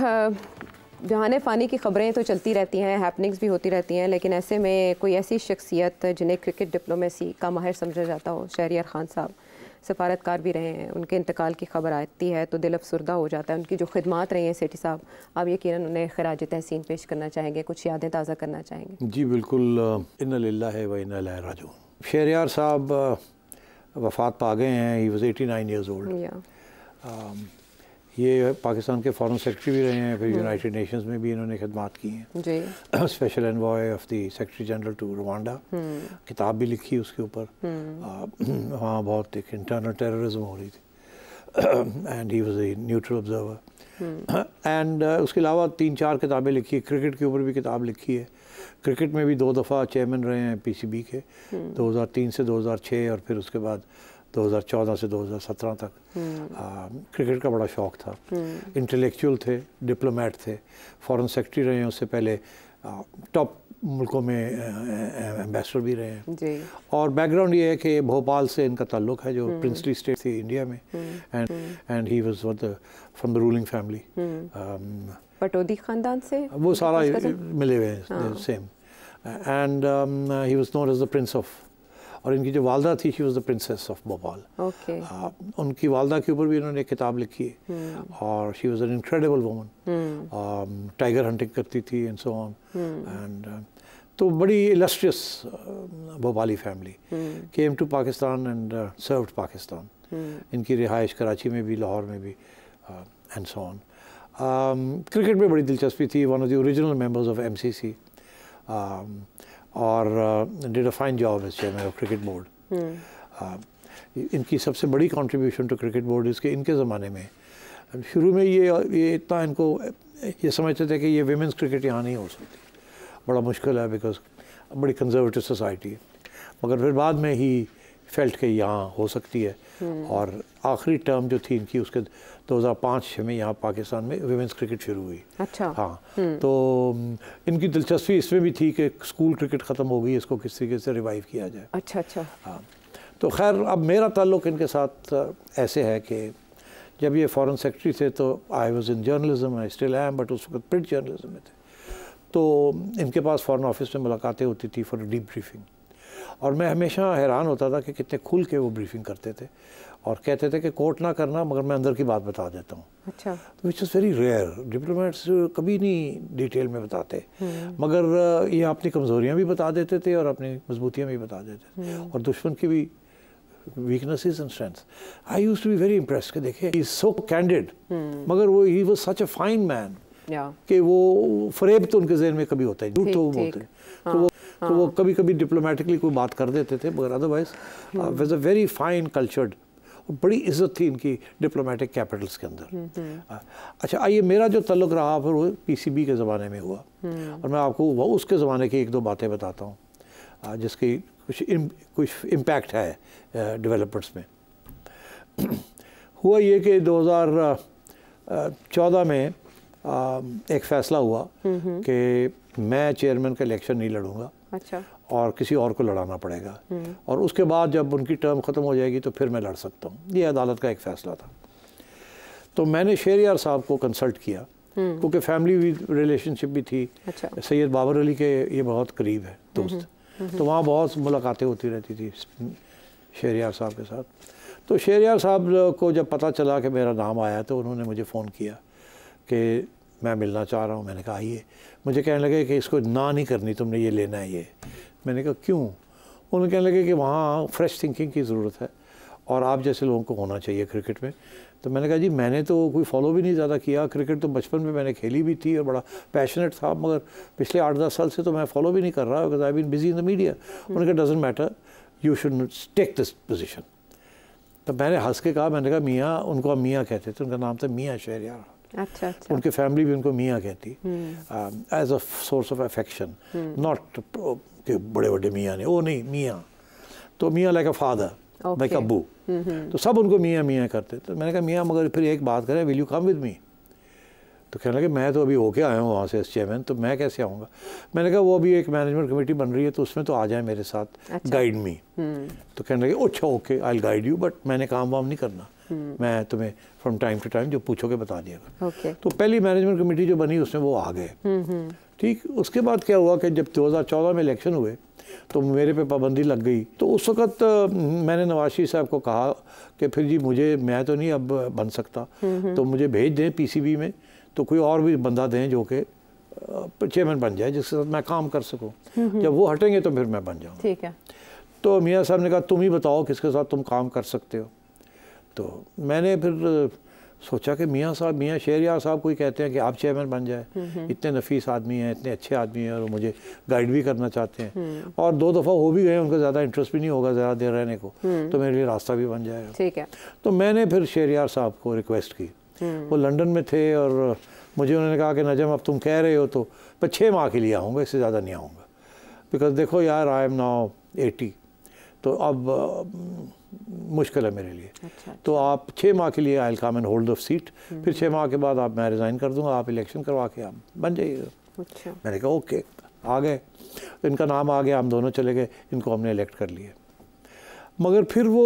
जहान फ़ानी की ख़बरें तो चलती रहती हैं हैपनिंग्स भी होती रहती हैं लेकिन ऐसे में कोई ऐसी शख्सियत जिन्हें क्रिकेट डिप्लोमेसी का माहिर समझा जाता हो शहरियार ख़ान साहब सफारतकार भी रहे हैं उनके इंतकाल की खबर आती है तो दिल अफसरदा हो जाता है उनकी जो खदमात रही हैं सेठी साहब आप यकीन उन्हें खराज तहसीन पेश करना चाहेंगे कुछ यादें ताज़ा करना चाहेंगे जी बिल्कुल इन ला इन शहरियार साहब वफात पा गए हैं he was eighty nine years old ये पाकिस्तान के फॉरेन सेक्रेटरी भी रहे हैं फिर यूनाइटेड हम्म। नेशंस में भी इन्होंने खदमात की हैं special envoy of the secretary general to Rwanda किताब भी लिखी उसके ऊपर हम्म। वहाँ बहुत एक इंटरनल टेररिज्म हो रही थी and he was a neutral observer and उसके अलावा तीन चार किताबें लिखी है क्रिकेट के ऊपर भी किताब लिखी है क्रिकेट में भी दो दफ़ा चेयरमैन रहे हैं पीसीबी के 2003 हम्म। से 2006 और फिर उसके बाद 2014 से 2017 तक हम्म। आ, क्रिकेट का बड़ा शौक था इंटेलेक्चुअल हम्म। थे डिप्लोमेट थे फॉरेन सेक्रेटरी रहे हैं उससे पहले टॉप मुल्कों में एम्बेसडर भी रहे हैं और बैकग्राउंड ये है कि भोपाल से इनका ताल्लुक है जो प्रिंसली हम्म। स्टेट थी इंडिया में and and he was from the ruling family Pataudi खानदान से वो सारा तो- मिले हुए हैं same and he was known as the prince of और इनकी जो वालदा थी she was the princess of Bhopal उनकी वालदा के ऊपर भी इन्होंने किताब लिखी है hmm. और she was an incredible woman tiger hunting करती थी एंड सो ऑन एंड तो बड़ी illustrious Bhopali family came to Pakistan and serve Pakistan इनकी रिहाइश कराची में भी लाहौर में भी एंड सो ऑन क्रिकेट में बड़ी दिलचस्पी थी one of the original members of MCC और did a fine job job chairman of cricket board इनकी सबसे बड़ी कंट्रीब्यूशन टू क्रिकेट बोर्ड इसके इनके ज़माने में शुरू में ये ये इतना इनको ये समझते थे कि ये वेमेंस क्रिकेट यहाँ नहीं हो सकती बड़ा मुश्किल है बिकॉज बड़ी कंजर्वेटिव सोसाइटी है मगर फिर बाद में ही फेल्ट के यहाँ हो सकती है हम्म। और आखिरी टर्म जो थी इनकी उसके 2005 में यहाँ पाकिस्तान में वेमेंस क्रिकेट शुरू हुई अच्छा हाँ हम्म। तो इनकी दिलचस्पी इसमें भी थी कि स्कूल क्रिकेट ख़त्म हो गई इसको किस तरीके से रिवाइव किया जाए अच्छा अच्छा हाँ तो खैर अब मेरा ताल्लुक इनके साथ ऐसे है कि जब ये फॉरेन सेक्रेटरी थे तो I was in journalism I still am but उस वक्त प्रिंट जर्नलिज्म में थे तो इनके पास फॉरेन ऑफिस में मुलाकातें होती थी फॉर डीप ब्रीफिंग और मैं हमेशा हैरान होता था कि कितने खुल के वो ब्रीफिंग करते थे और कहते थे कि कोर्ट ना करना मगर मैं अंदर की बात बता देता हूँ अच्छा which is very rare diplomats कभी नहीं डिटेल में बताते हम्म। मगर ये अपनी कमज़ोरियाँ भी बता देते थे और अपनी मजबूतियाँ भी बता देते थे हम्म। और दुश्मन की भी weaknesses and strengths I used to be very impressed. के देखे he सो कैंडिड मगर वो he was such a fine man कि वो फरेब तो उनके जहन में कभी होता है झूठ तो वो बोलते हैं हाँ। तो वो तो वो कभी कभी डिप्लोमेटिकली कोई बात कर देते थे मगर otherwise was a very fine cultured बड़ी इज्जत थी इनकी डिप्लोमेटिक कैपिटल्स के अंदर हम्म, हम्म। uh, अच्छा आइए मेरा जो तल्लक रहा फिर वो पीसीबी के ज़माने में हुआ हम्म। और मैं आपको वह उसके ज़माने की एक दो बातें बताता हूँ uh, जिसकी कुछ इम, कुछ इम्पैक्ट है डेवलपर्स uh, में हुआ ये कि 2014 में एक फ़ैसला हुआ कि मैं चेयरमैन का इलेक्शन नहीं लड़ूंगा अच्छा और किसी और को लड़ाना पड़ेगा हम्म। और उसके बाद जब उनकी टर्म ख़त्म हो जाएगी तो फिर मैं लड़ सकता हूँ ये अदालत का एक फ़ैसला था तो मैंने शेरियार साहब को कंसल्ट किया हम्म। क्योंकि फैमिली रिलेशनशिप भी थी अच्छा। सैयद बाबर अली के ये बहुत करीब है हम्म, दोस्त तो वहाँ बहुत मुलाकातें होती रहती थी शेरियार साहब के साथ तो शेरियार साहब को जब पता चला कि मेरा नाम आया तो उन्होंने मुझे फ़ोन किया कि मैं मिलना चाह रहा हूँ मैंने कहा आइए मुझे कहने लगे कि इसको ना नहीं करनी तुमने ये लेना है ये मैंने कहा क्यों उन्होंने कहने लगे कि वहाँ फ्रेश थिंकिंग की ज़रूरत है और आप जैसे लोगों को होना चाहिए क्रिकेट में तो मैंने कहा जी मैंने तो कोई फॉलो भी नहीं ज़्यादा किया क्रिकेट तो बचपन में मैंने खेली भी थी और बड़ा पैशनेट था मगर पिछले आठ दस साल से तो मैं फॉलो भी नहीं कर रहा because I been busy in the media उन्होंने कहा doesn't matter you should take this position तो मैंने हंस के कहा मैंने कहा मियाँ उनको मियाँ कहते थे उनका नाम था मियाँ शहर यार अच्छा अच्छा उनकी फैमिली भी उनको मियाँ कहती as a source of affection not के बड़े बड़े मियाँ ने वो नहीं मियाँ तो मियाँ लाइक अ फादर लाइक अबू तो सब उनको मियाँ मियाँ करते तो मैंने कहा मियाँ मगर फिर एक बात करें will you come with me तो कहने लगे मैं तो अभी होके आया हूँ वहाँ से एस चेयरमैन तो मैं कैसे आऊँगा मैंने कहा वो अभी एक मैनेजमेंट कमेटी बन रही है तो उसमें तो आ जाए मेरे साथ गाइड अच्छा। मी हम्म। तो कहने लगे अच्छा okay I guide you but मैंने काम वाम नहीं करना हम्म। मैं तुम्हें फ्रॉम टाइम टू टाइम जो पूछोगे बता दिएगा okay. तो पहली मैनेजमेंट कमेटी जो बनी उसमें वो आ गए हम्म, हम्म। ठीक उसके बाद क्या हुआ कि जब 2014 में इलेक्शन हुए तो मेरे पे पाबंदी लग गई तो उस वक़्त मैंने नवाशी साहब को कहा कि फिर जी मुझे मैं तो नहीं अब बन सकता तो मुझे भेज दें पीसीबी में तो कोई और भी बंदा दें जो कि चेयरमैन बन जाए जिसके साथ मैं काम कर सकूँ जब वो हटेंगे तो फिर मैं बन जाऊँ ठीक है तो मियाँ साहब ने कहा तुम ही बताओ किसके साथ तुम काम कर सकते हो तो मैंने फिर सोचा कि मियाँ साहब मियाँ शेरिया साहब कोई कहते हैं कि आप चेयरमैन बन जाए हम्म, हम्म। इतने नफीस आदमी हैं इतने अच्छे आदमी हैं और मुझे गाइड भी करना चाहते हैं हम्म। और दो दफ़ा हो भी गए उनका ज़्यादा इंटरेस्ट भी नहीं होगा ज़्यादा देर रहने को तो मेरे लिए रास्ता भी बन जाएगा ठीक है तो मैंने फिर शेरियार साहब को रिक्वेस्ट की वो लंदन में थे और मुझे उन्होंने कहा कि नजम अब तुम कह रहे हो तो मैं छः माह के लिए आऊँगा इससे ज़्यादा नहीं आऊँगा बिकॉज देखो यार आई एम नाउ एटी तो अब मुश्किल है मेरे लिए अच्छा, तो अच्छा। आप छः माह के लिए I come and hold of seat फिर छः माह के बाद आप मैं रिज़ाइन कर दूँगा आप इलेक्शन करवा के आप बन जाइएगा अच्छा। मैंने कहा ओके आ गए तो इनका नाम आ गया हम दोनों चले गए इनको हमने इलेक्ट कर लिए मगर फिर वो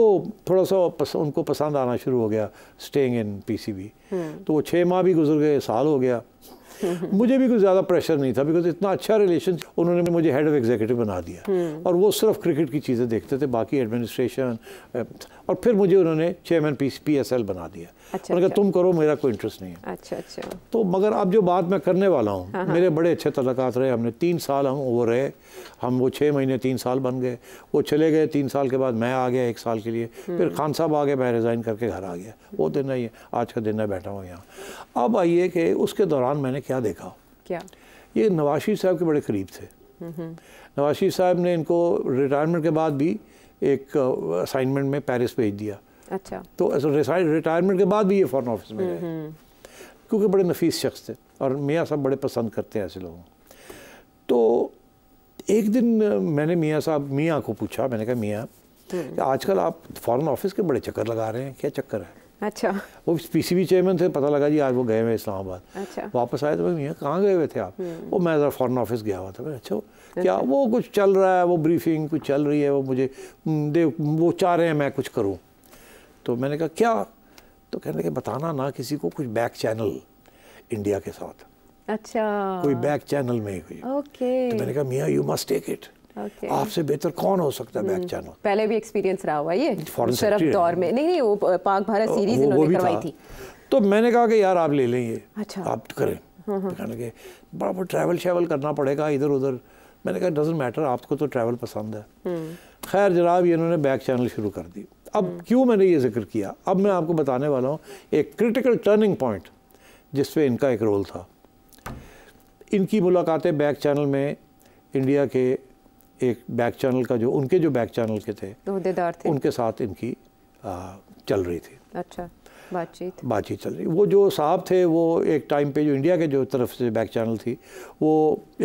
थोड़ा सा पस, उनको पसंद आना शुरू हो गया स्टेइंग इन पीसीबी तो वो छः माह भी गुजर गए साल हो गया मुझे भी कुछ ज़्यादा प्रेशर नहीं था बिकॉज इतना अच्छा रिलेशन उन्होंने मुझे हेड ऑफ एग्जीक्यूटिव बना दिया हम्म। और वो सिर्फ क्रिकेट की चीज़ें देखते थे बाकी एडमिनिस्ट्रेशन और फिर मुझे उन्होंने chairman P P S L बना दिया अच्छा, अच्छा। तुम करो मेरा कोई इंटरेस्ट नहीं है अच्छा अच्छा तो मगर अब जो बात मैं करने वाला हूँ हाँ, हाँ। मेरे बड़े अच्छे तलक रहे हमने तीन साल हम वो रहे हम वो छः महीने तीन साल बन गए वो चले गए तीन साल के बाद मैं आ गया एक साल के लिए हम्म। फिर खान साहब आ गए मैं रिज़ाइन करके घर आ गया वो दिन नहीं है आज का दिन मैं बैठा हूँ यहाँ अब आइए कि उसके दौरान मैंने क्या देखा क्या ये नवाशी साहब के बड़े करीब थे नवाशी साहब ने इनको रिटायरमेंट के बाद भी एक असाइनमेंट uh, में पेरिस भेज दिया अच्छा तो रिटायरमेंट के बाद भी ये फॉरन ऑफिस में हम्म, हम्म। क्योंकि बड़े नफीस शख्स थे और मियाँ साहब बड़े पसंद करते हैं ऐसे लोगों तो एक दिन uh, मैंने मियाँ साहब मियाँ को पूछा मैंने कहा मियाँ हम्म। आजकल आप फॉरेन ऑफिस के बड़े चक्कर लगा रहे हैं क्या चक्कर है अच्छा वो पीसीबी चेयरमैन थे पता लगा जी आज वो गए हुए इस्लामाबाद अच्छा वापस आए तो भाई कहाँ गए हुए थे आप हम्म। वो मैं ज़रा फॉरन ऑफिस गया हुआ था भाई अच्छा क्या अच्छा। वो कुछ चल रहा है वो ब्रीफिंग कुछ चल रही है वो मुझे हम्म, दे वो चाह रहे हैं मैं कुछ करूँ तो मैंने कहा क्या तो कहने लगे बताना ना किसी को कुछ बैक चैनल इंडिया के साथ अच्छा कोई बैक चैनल में ही हुई ओके तो मैंने कहा मियाँ you must take it okay. आपसे बेहतर कौन हो सकता है बैक चैनल हम्म, पहले भी एक्सपीरियंस रहा हुआ ये शरफ दौर में नहीं नहीं वो पाक भारत सीरीज तो इन्होंने करवाई थी तो मैंने कहा कि यार आप ले लेंगे अच्छा आप करें कहने हाँ, हाँ। के बड़ा बहुत ट्रैवल शेवल करना पड़ेगा इधर उधर मैंने कहा डजेंट मैटर आपको तो ट्रैवल पसंद है हम्म। खैर जनाब ये इन्होंने बैक चैनल शुरू कर दी अब हम्म। क्यों मैंने ये जिक्र किया अब मैं आपको बताने वाला हूँ एक क्रिटिकल टर्निंग पॉइंट जिसपे इनका एक रोल था इनकी मुलाकातें बैक चैनल में इंडिया के एक बैक चैनल का जो उनके जो बैक चैनल के थे थे उनके साथ इनकी आ, चल रही थी अच्छा बातचीत बातचीत चल रही वो जो साहब थे वो एक टाइम पे जो इंडिया के जो तरफ से बैक चैनल थी वो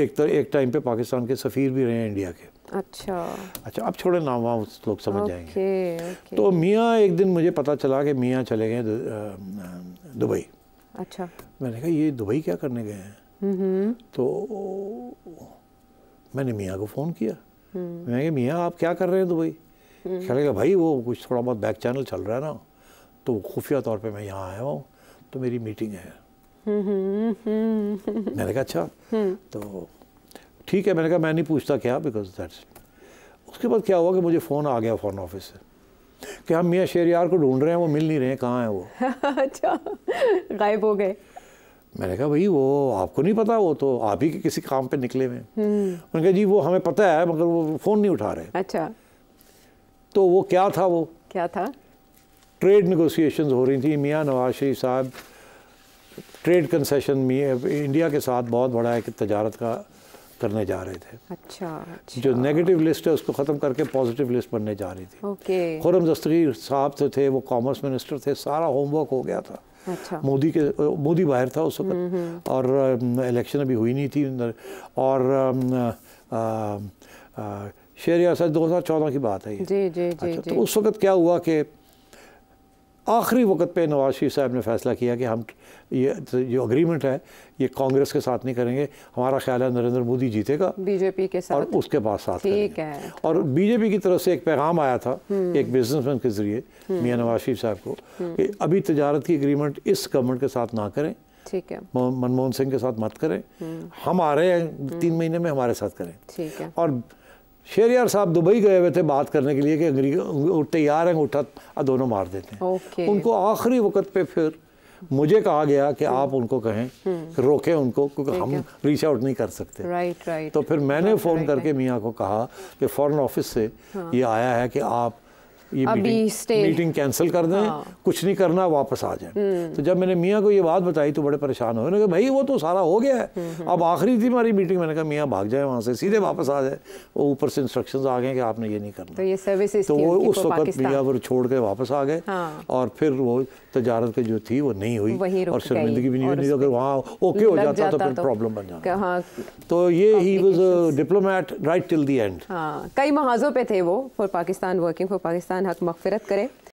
एक तर, एक टाइम पे पाकिस्तान के सफ़ीर भी रहे हैं इंडिया के अच्छा अच्छा अब छोड़े नाम वहाँ लोग समझ ओके, जाएंगे ओके। तो मियाँ एक दिन मुझे पता चला कि मियाँ चले गए दुबई अच्छा मैंने कहा ये दुबई क्या करने गए हैं हम्म, हम्म। तो मैंने मियाँ को फ़ोन किया हम्म। मैं कहा मियाँ आप क्या कर रहे हैं दुबई हम्म। कहेगा भाई वो कुछ थोड़ा बहुत बैक चैनल चल रहा है ना तो खुफिया तौर पे मैं यहाँ आया हूँ तो मेरी मीटिंग है हम्म, मैंने कहा अच्छा तो ठीक है मैंने कहा मैं नहीं पूछता क्या बिकॉज दैट्स उसके बाद क्या हुआ कि मुझे फ़ोन आ गया फ़ोन ऑफिस से कि हम मियाँ शेर यार को ढूंढ रहे हैं वो मिल नहीं रहे हैं कहाँ हैं वो अच्छा गायब हो गए मैंने कहा भाई वो आपको नहीं पता वो तो आप ही के किसी काम पे निकले हुए उन्होंने हम्म। कहा जी वो हमें पता है मगर वो फ़ोन नहीं उठा रहे अच्छा तो वो क्या था वो क्या था ट्रेड निगोसिएशन हो रही थी मियाँ नवाज शरीफ साहब ट्रेड कंसेशन इंडिया के साथ बहुत बड़ा है कि तजारत का करने जा रहे थे अच्छा, अच्छा। जो नेगेटिव लिस्ट है उसको ख़त्म करके पॉजिटिव लिस्ट बनने जा रही थी खुरम दस्तगीर साहब तो थे वो कॉमर्स मिनिस्टर थे सारा होमवर्क हो गया था अच्छा। मोदी के मोदी बाहर था उस वक्त हम्म, हम्म। और इलेक्शन अभी हुई नहीं थी और शेर आ, दो हज़ार चौदह की बात है ये जी जी जी, अच्छा, तो जी तो उस वक्त क्या हुआ कि आखिरी वक्त पे नवाज शरीफ साहब ने फैसला किया कि हम ये तो जो अग्रीमेंट है ये कांग्रेस के साथ नहीं करेंगे हमारा ख्याल है नरेंद्र मोदी जीतेगा बीजेपी के साथ और उसके बाद साथ ठीक है और बीजेपी की तरफ से एक पैगाम आया था हम्म। एक बिजनेसमैन के ज़रिए हम्म। मियाँ नवाज शरीफ साहब को हम्म। कि अभी तजारत की अग्रीमेंट इस गवर्नमेंट के साथ ना करें ठीक है मनमोहन सिंह के साथ मत करें हम आ रहे हैं तीन महीने में हमारे साथ करें ठीक है और शेर यार साहब दुबई गए हुए थे बात करने के लिए कि अंग्रेजी तैयार हैं उठा दोनों मार देते हैं okay. उनको आखिरी वक्त पे फिर मुझे कहा गया कि हम्म। आप उनको कहें हम्म। रोकें उनको क्योंकि हम रीच आउट नहीं कर सकते राइट राइट तो फिर मैंने फ़ोन करके मियाँ को कहा कि फ़ॉरन ऑफिस से हाँ। ये आया है कि आप ये अभी मीटिंग मीटिंग कैंसिल कर दें हाँ। कुछ नहीं करना वापस आ जाए हम्म। तो जब मैंने मियाँ को ये बात बताई तो बड़े परेशान हुए कहा भाई वो तो सारा हो गया है हम्म, हम्म। अब आखिरी थी हमारी मीटिंग मैंने कहा मियाँ भाग जाए वहाँ से सीधे वापस आ जाए वो ऊपर से इंस्ट्रक्शन आ गए कि आपने ये नहीं करना तो ये सर्विस तो वो उस वक्त मियाँ पर छोड़ के वापस आ गए हाँ। और फिर वो तजारत की जो थी वो नहीं हुई और शर्मिंदगी भी नहीं हुई तो अगर वहाँ ओके हो जाता तो फिर प्रॉब्लम तो बन जाता हाँ, तो ये he was diplomat right till the end कई महाजों पे थे वो for Pakistan working for Pakistan ख़ुदावंद हक मगफ़रत करें